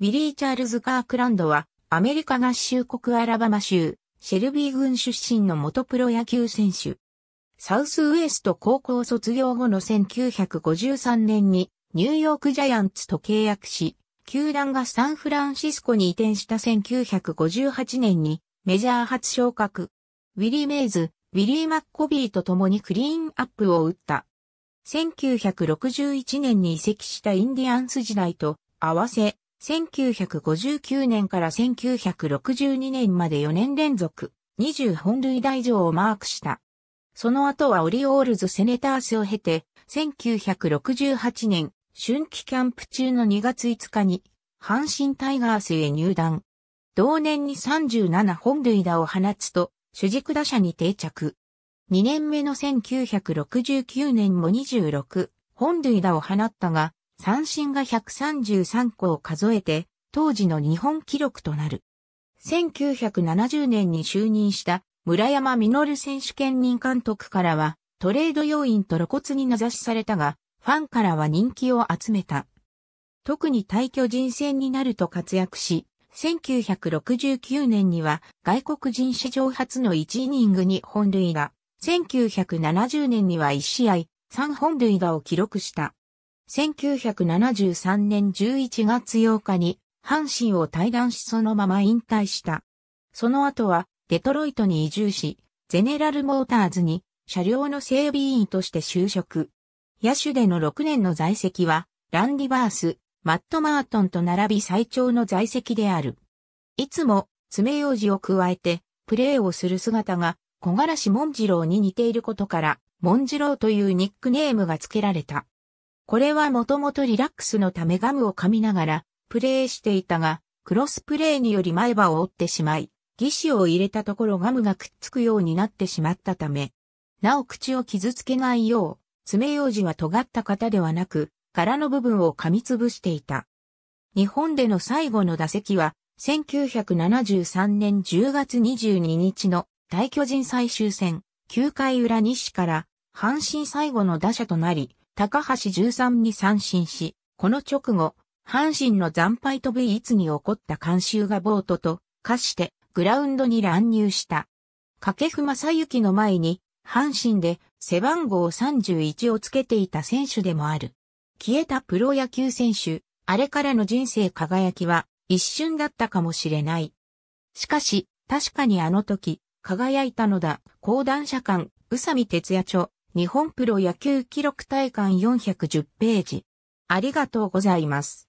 ウィリー・チャールズ・カークランドは、アメリカ合衆国アラバマ州、シェルビー郡出身の元プロ野球選手。サウスウエスト高校卒業後の1953年に、ニューヨークジャイアンツと契約し、球団がサンフランシスコに移転した1958年に、メジャー初昇格。ウィリー・メイズ、ウィリー・マッコビーと共にクリーンアップを打った。1961年に移籍したインディアンス時代と合わせ1959年から1962年まで4年連続20本塁打以上をマークした。その後はオリオールズセネタースを経て、1968年、春季キャンプ中の2月5日に、阪神タイガースへ入団。同年に37本塁打を放つと、主軸打者に定着。2年目の1969年も26本塁打を放ったが、三振が133個を数えて、当時の日本記録となる。1970年に就任した村山実選手権任監督からは、トレード要員と露骨に名指しされたが、ファンからは人気を集めた。特に退去人選になると活躍し、1969年には外国人史上初の1イニングに本塁打、1970年には1試合3本塁打を記録した。1973年11月8日に阪神を退団しそのまま引退した。その後はデトロイトに移住し、ゼネラルモーターズに車両の整備員として就職。野手での6年の在籍は、ランディバース、マット・マートンと並び最長の在籍である。いつも、爪楊枝を加えて、プレーをする姿が、小柄し文次郎に似ていることから、文次郎というニックネームが付けられた。これはもともとリラックスのためガムを噛みながらプレーしていたが、クロスプレーにより前歯を折ってしまい、義手を入れたところガムがくっつくようになってしまったため、なお口を傷つけないよう、爪楊枝は尖った型ではなく、柄の部分を噛みつぶしていた。日本での最後の打席は、1973年10月22日の大巨人最終戦、9回裏西から、阪神最後の打者となり、高橋13に三振し、この直後、阪神の惨敗とびいつに起こった監修がボートと化してグラウンドに乱入した。掛布正幸の前に、阪神で背番号31をつけていた選手でもある。消えたプロ野球選手、あれからの人生輝きは一瞬だったかもしれない。しかし、確かにあの時、輝いたのだ、講談社官、宇佐美哲也著、日本プロ野球記録大会410ページ。ありがとうございます。